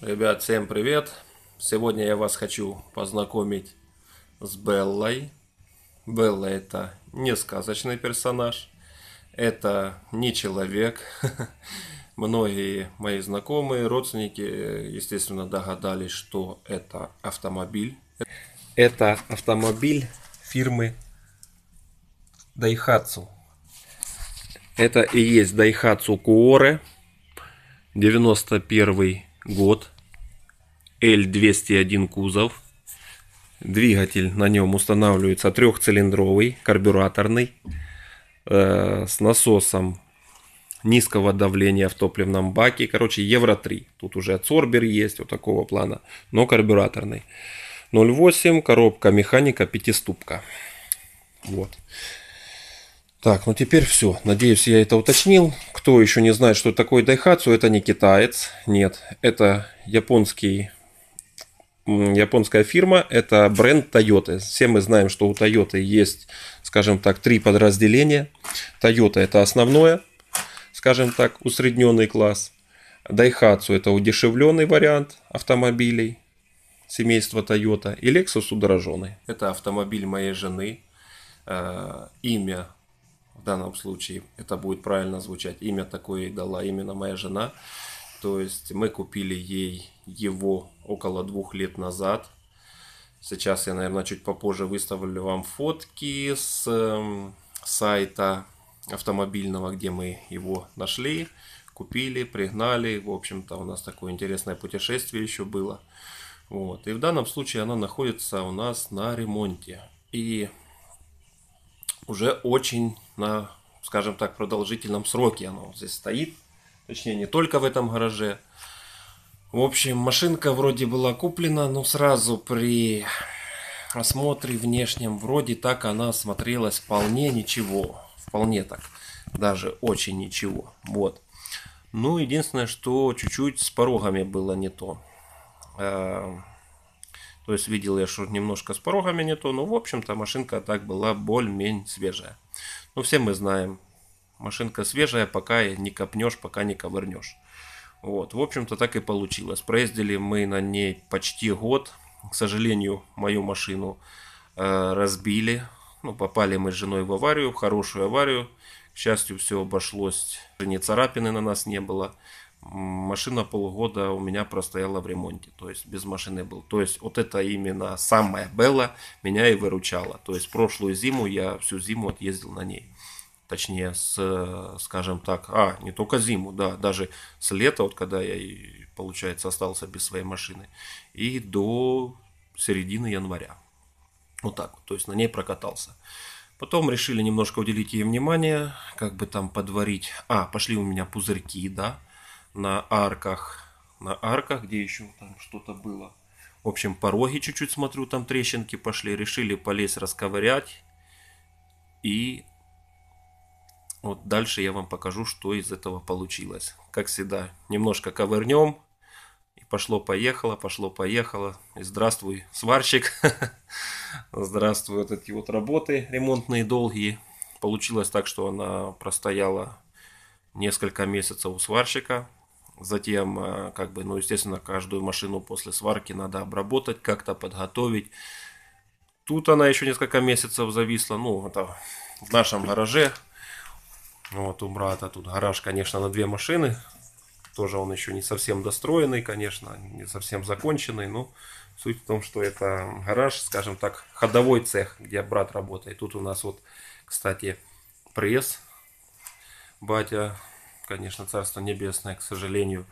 Ребят, всем привет! Сегодня я вас хочу познакомить с Беллой. Белла это не сказочный персонаж, это не человек. Многие мои знакомые, родственники, естественно, догадались, что это автомобиль. Это автомобиль фирмы Daihatsu. Это и есть Daihatsu Kuore 91 год. L201 кузов. Двигатель на нем устанавливается трехцилиндровый, карбюраторный, э, с насосом низкого давления в топливном баке. Короче, Евро-3. Тут уже Цорбер есть, вот такого плана, но карбюраторный. 0,8, коробка механика, пятиступка. Вот. Так, ну теперь все. Надеюсь, я это уточнил. Кто еще не знает, что такое Дайхацу, это не китаец. Нет, это японский японская фирма, это бренд Toyota. Все мы знаем, что у Toyota есть, скажем так, три подразделения. Toyota это основное, скажем так, усредненный класс. Daihatsu это удешевленный вариант автомобилей семейства Toyota. И Lexus удороженный. Это автомобиль моей жены. Э, имя в данном случае, это будет правильно звучать, имя такое ей дала именно моя жена. То есть мы купили ей его около двух лет назад. Сейчас я, наверное, чуть попозже выставлю вам фотки с эм, сайта автомобильного, где мы его нашли, купили, пригнали. В общем-то, у нас такое интересное путешествие еще было. Вот. И в данном случае она находится у нас на ремонте. И уже очень на, скажем так, продолжительном сроке она вот здесь стоит. Точнее, не только в этом гараже. В общем, машинка вроде была куплена, но сразу при осмотре внешнем вроде так она смотрелась вполне ничего. Вполне так. Даже очень ничего. Вот. Ну, единственное, что чуть-чуть с порогами было не то. Э, то есть видел я, что немножко с порогами не то, но в общем-то машинка так была более-менее свежая. Ну, все мы знаем, машинка свежая, пока не копнешь, пока не ковырнешь. Вот, в общем-то, так и получилось. Проездили мы на ней почти год. К сожалению, мою машину э, разбили. Ну, попали мы с женой в аварию, в хорошую аварию. К счастью, все обошлось. Ни царапины на нас не было. Машина полгода у меня простояла в ремонте, то есть без машины был. То есть вот это именно самая Белла меня и выручала. То есть прошлую зиму я всю зиму отъездил на ней точнее, с, скажем так, а, не только зиму, да, даже с лета, вот когда я, получается, остался без своей машины, и до середины января. Вот так вот, то есть на ней прокатался. Потом решили немножко уделить ей внимание, как бы там подварить. А, пошли у меня пузырьки, да, на арках, на арках, где еще там что-то было. В общем, пороги чуть-чуть смотрю, там трещинки пошли, решили полезть расковырять и вот дальше я вам покажу, что из этого получилось. Как всегда, немножко ковырнем. И пошло-поехало, пошло-поехало. И здравствуй, сварщик. Здравствуй, вот эти вот работы ремонтные, долгие. Получилось так, что она простояла несколько месяцев у сварщика. Затем, э, как бы, ну, естественно, каждую машину после сварки надо обработать, как-то подготовить. Тут она еще несколько месяцев зависла, ну, это в нашем гараже вот у брата тут гараж, конечно, на две машины. Тоже он еще не совсем достроенный, конечно, не совсем законченный, но суть в том, что это гараж, скажем так, ходовой цех, где брат работает. Тут у нас вот, кстати, пресс. Батя, конечно, царство небесное, к сожалению,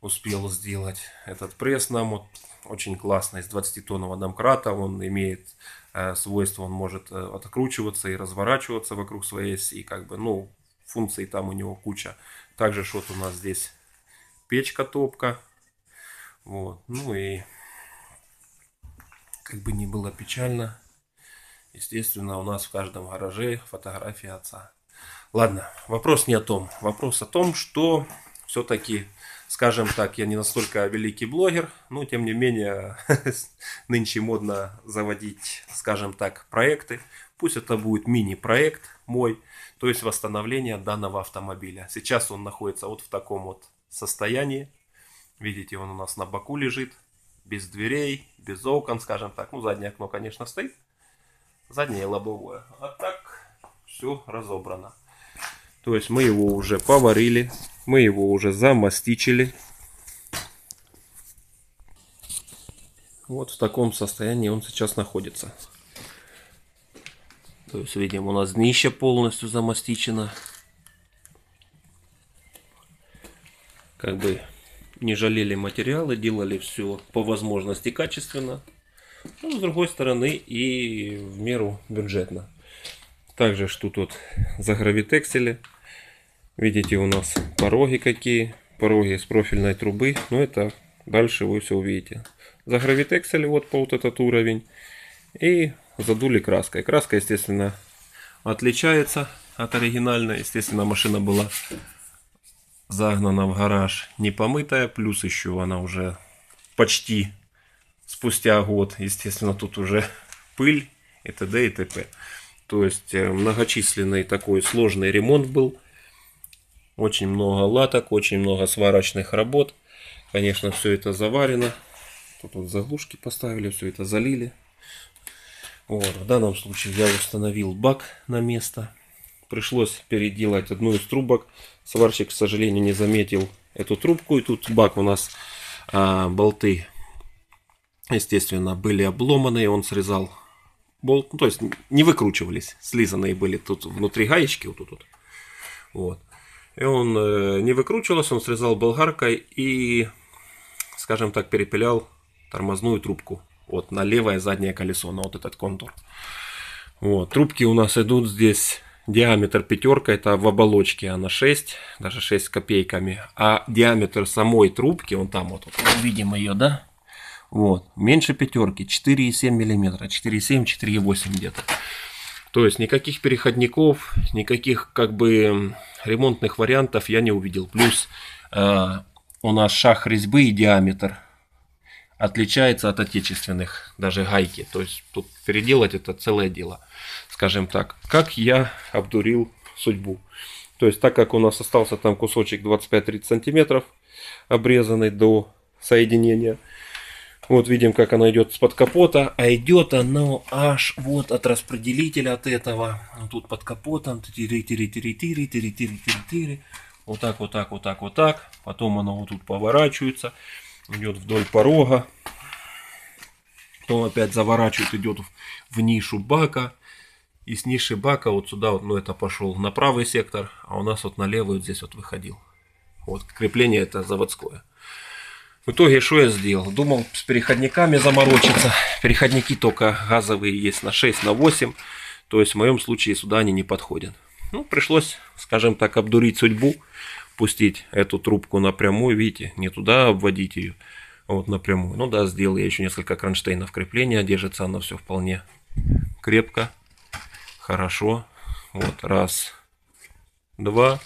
успел сделать этот пресс нам вот очень классно из 20-тонного домкрата. Он имеет э, свойство, он может э, откручиваться и разворачиваться вокруг своей оси. Как бы, ну, функций там у него куча. Также что у нас здесь печка топка. Вот. Ну и как бы не было печально, естественно, у нас в каждом гараже фотографии отца. Ладно, вопрос не о том. Вопрос о том, что все-таки скажем так, я не настолько великий блогер, но тем не менее нынче модно заводить, скажем так, проекты. Пусть это будет мини-проект мой, то есть восстановление данного автомобиля. Сейчас он находится вот в таком вот состоянии. Видите, он у нас на боку лежит, без дверей, без окон, скажем так. Ну, заднее окно, конечно, стоит, заднее лобовое. А так все разобрано. То есть мы его уже поварили, мы его уже замастичили. Вот в таком состоянии он сейчас находится. То есть видим у нас днище полностью замастичено. Как бы не жалели материалы, делали все по возможности качественно. Но ну, с другой стороны и в меру бюджетно. Также что тут за гравитексили. Видите, у нас пороги какие. Пороги с профильной трубы. Но ну, это дальше вы все увидите. Загравитексили вот по вот этот уровень. И задули краской. Краска, естественно, отличается от оригинальной. Естественно, машина была загнана в гараж не помытая. Плюс еще она уже почти спустя год. Естественно, тут уже пыль и т.д. и т.п. То есть э, многочисленный такой сложный ремонт был. Очень много латок, очень много сварочных работ. Конечно, все это заварено. Тут вот заглушки поставили, все это залили. Вот. В данном случае я установил бак на место. Пришлось переделать одну из трубок. Сварщик, к сожалению, не заметил эту трубку. И тут бак у нас а, болты, естественно, были обломаны. Он срезал болт, ну, то есть не выкручивались, слизанные были тут внутри гаечки вот тут вот. вот. И он э, не выкручивался, он срезал болгаркой и, скажем так, перепилял тормозную трубку. Вот на левое заднее колесо, на вот этот контур. Вот, трубки у нас идут здесь диаметр пятерка, это в оболочке она а 6, даже 6 копейками. А диаметр самой трубки, он там вот, вот видим ее, да? Вот, меньше пятерки, 4,7 миллиметра, 4,7, 4,8 где-то. То есть никаких переходников, никаких как бы ремонтных вариантов я не увидел. Плюс э, у нас шаг резьбы и диаметр отличается от отечественных, даже гайки. То есть тут переделать это целое дело, скажем так. Как я обдурил судьбу. То есть так как у нас остался там кусочек 25-30 сантиметров, обрезанный до соединения, вот видим, как она идет с-под капота, а идет оно аж вот от распределителя от этого. тут под капотом, тири-тири-тири-тири-тири-тири-тири. Вот так, вот так, вот так, вот так. Потом она вот тут поворачивается, идет вдоль порога. Потом опять заворачивает, идет в нишу бака. И с ниши бака вот сюда вот, ну это пошел на правый сектор, а у нас вот на левый вот здесь вот выходил. Вот крепление это заводское. В итоге что я сделал? Думал с переходниками заморочиться. Переходники только газовые есть на 6, на 8. То есть в моем случае сюда они не подходят. Ну, пришлось, скажем так, обдурить судьбу, пустить эту трубку напрямую, видите, не туда обводить ее, а вот напрямую. Ну да, сделал я еще несколько кронштейнов крепления, держится она все вполне крепко, хорошо. Вот, раз, два,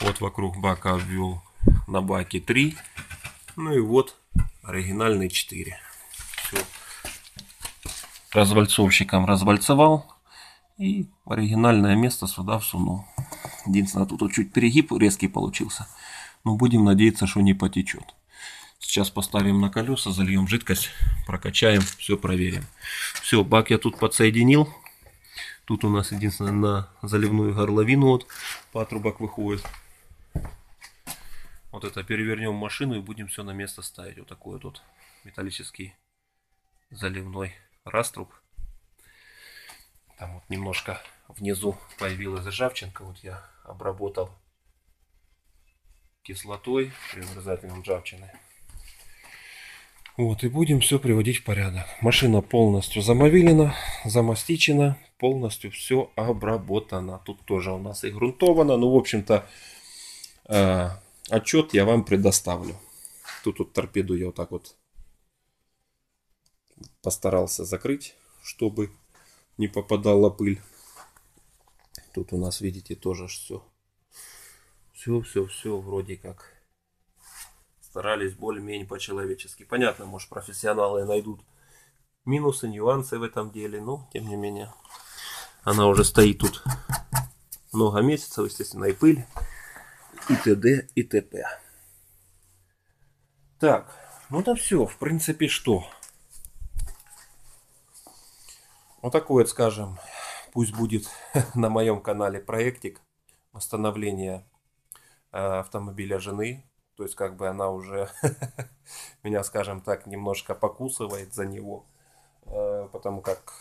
вот вокруг бака обвел на баке три, ну и вот оригинальные 4. Все. Развальцовщиком развальцевал. И оригинальное место сюда всунул. Единственное, тут вот чуть перегиб резкий получился. Но будем надеяться, что не потечет. Сейчас поставим на колеса, зальем жидкость, прокачаем, все проверим. Все, бак я тут подсоединил. Тут у нас единственное на заливную горловину вот патрубок выходит. Вот это перевернем машину и будем все на место ставить. Вот такой вот, металлический заливной раструб. Там вот немножко внизу появилась ржавчинка. Вот я обработал кислотой при разрезателем ржавчины. Вот, и будем все приводить в порядок. Машина полностью замовилена, замастичена, полностью все обработано. Тут тоже у нас и грунтовано. Ну, в общем-то, э, отчет я вам предоставлю. Тут вот торпеду я вот так вот постарался закрыть, чтобы не попадала пыль. Тут у нас, видите, тоже все. Все, все, все вроде как. Старались более-менее по-человечески. Понятно, может профессионалы найдут минусы, нюансы в этом деле, но тем не менее. Она уже стоит тут много месяцев, естественно, и пыль и т.д. и т.п. Так, ну это все, в принципе, что? Вот такой, вот, скажем, пусть будет на моем канале проектик восстановления э, автомобиля жены. То есть, как бы она уже меня, скажем так, немножко покусывает за него. Э, потому как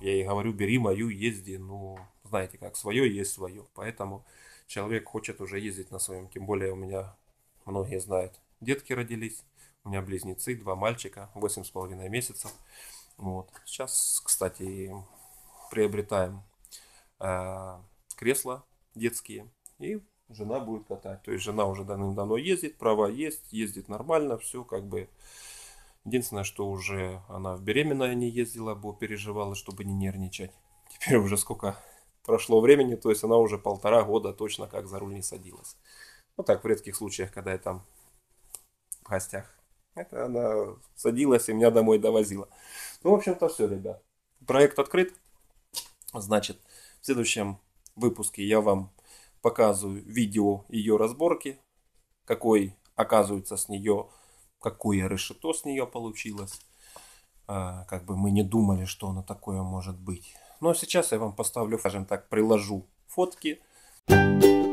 я ей говорю, бери мою, езди. Ну, знаете, как свое есть свое. Поэтому человек хочет уже ездить на своем, тем более у меня, многие знают, детки родились, у меня близнецы, два мальчика, восемь с половиной месяцев. Вот. Сейчас, кстати, приобретаем э, кресла детские и жена будет катать. То есть жена уже давным-давно ездит, права есть, ездит нормально, все как бы. Единственное, что уже она в беременная не ездила, бы переживала, чтобы не нервничать. Теперь уже сколько прошло времени, то есть она уже полтора года точно как за руль не садилась. Ну так, в редких случаях, когда я там в гостях. Это она садилась и меня домой довозила. Ну, в общем-то, все, ребят. Проект открыт. Значит, в следующем выпуске я вам показываю видео ее разборки, какой оказывается с нее, какое решето с нее получилось. А, как бы мы не думали, что оно такое может быть. Но ну, а сейчас я вам поставлю, скажем так, приложу фотки. Thank you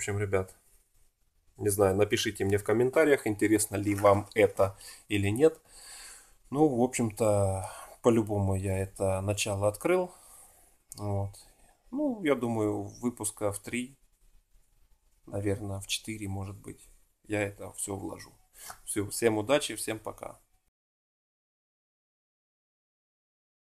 общем, ребят, не знаю, напишите мне в комментариях, интересно ли вам это или нет. Ну, в общем-то, по-любому я это начало открыл. Вот. Ну, я думаю, выпуска в 3, наверное, в 4, может быть, я это все вложу. Все, всем удачи, всем пока.